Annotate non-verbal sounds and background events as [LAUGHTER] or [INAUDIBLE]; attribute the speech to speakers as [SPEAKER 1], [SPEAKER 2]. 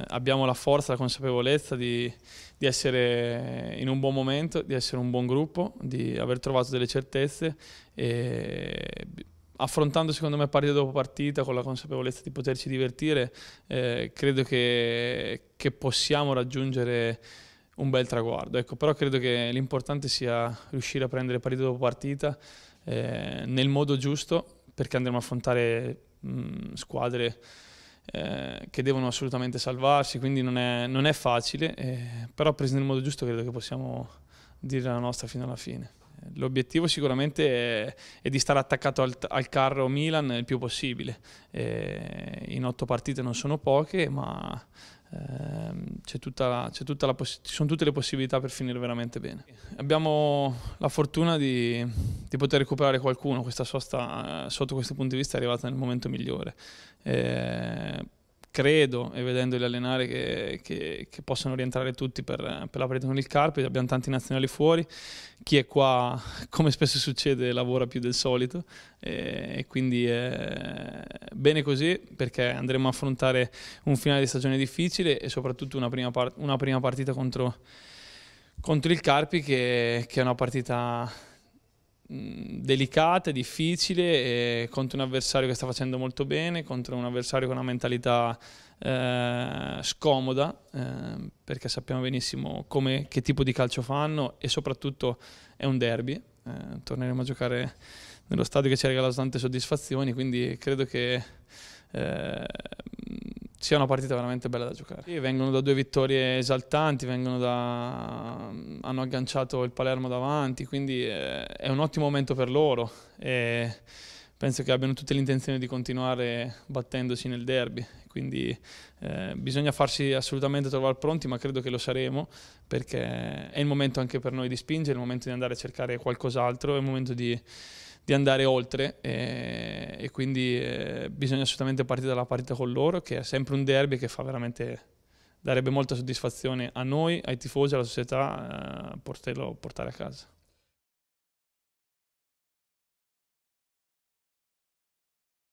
[SPEAKER 1] Eh, abbiamo la forza, la consapevolezza di, di, essere in un buon momento, di essere un buon gruppo, di aver trovato delle certezze e affrontando secondo me partita dopo partita con la consapevolezza di poterci divertire, eh, credo che, che possiamo raggiungere un bel traguardo. Ecco, però credo che l'importante sia riuscire a prendere partita dopo partita eh, nel modo giusto perché andremo a affrontare mh, mm, squadre eh, che devono assolutamente salvarsi, quindi non è, non è facile, eh, però preso nel modo giusto credo che possiamo dire la nostra fino alla fine. L'obiettivo sicuramente è, è, di stare attaccato al, al, carro Milan il più possibile. Eh, in otto partite non sono poche, ma ehm, tutta la, tutta la ci sono tutte le possibilità per finire veramente bene. Abbiamo la fortuna di, di poter recuperare qualcuno, questa sosta eh, sotto questo punto di vista è arrivata nel momento migliore. Eh, credo, e vedendoli allenare, che, che, che possano rientrare tutti per, per la partita con il Carpi, abbiamo tanti nazionali fuori, chi è qua, [LAUGHS] come spesso succede, lavora più del solito eh, e quindi è bene così perché andremo a affrontare un finale di stagione difficile e soprattutto una prima, part una prima partita contro, contro, il Carpi che, che è una partita delicata, difficile contro un avversario che sta facendo molto bene, contro un avversario con una mentalità eh, scomoda eh, perché sappiamo benissimo come, che tipo di calcio fanno e soprattutto è un derby, eh, torneremo a giocare nello stadio che ci ha regalato tante soddisfazioni quindi credo che eh, sia una partita veramente bella da giocare. Sì, vengono da due vittorie esaltanti, da... hanno agganciato il Palermo davanti, quindi eh, è un ottimo momento per loro e penso che abbiano tutte le intenzioni di continuare battendosi nel derby. Quindi eh, bisogna farsi assolutamente trovare pronti, ma credo che lo saremo, perché è il momento anche per noi di spingere, è il momento di andare a cercare qualcos'altro, è il momento di di andare oltre eh, e quindi eh, bisogna assolutamente partire dalla partita con loro che è sempre un derby che fa veramente darebbe molta soddisfazione a noi, ai tifosi, alla società eh, portarlo, portare a casa.